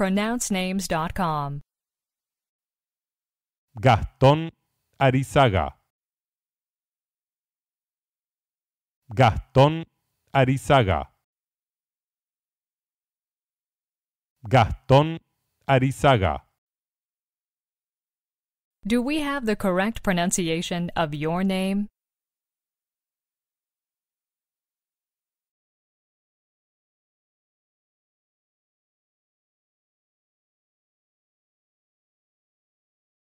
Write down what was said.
pronouncenames.com. Gastón Arizaga. Gastón Arizaga. Gastón Arizaga. Do we have the correct pronunciation of your name?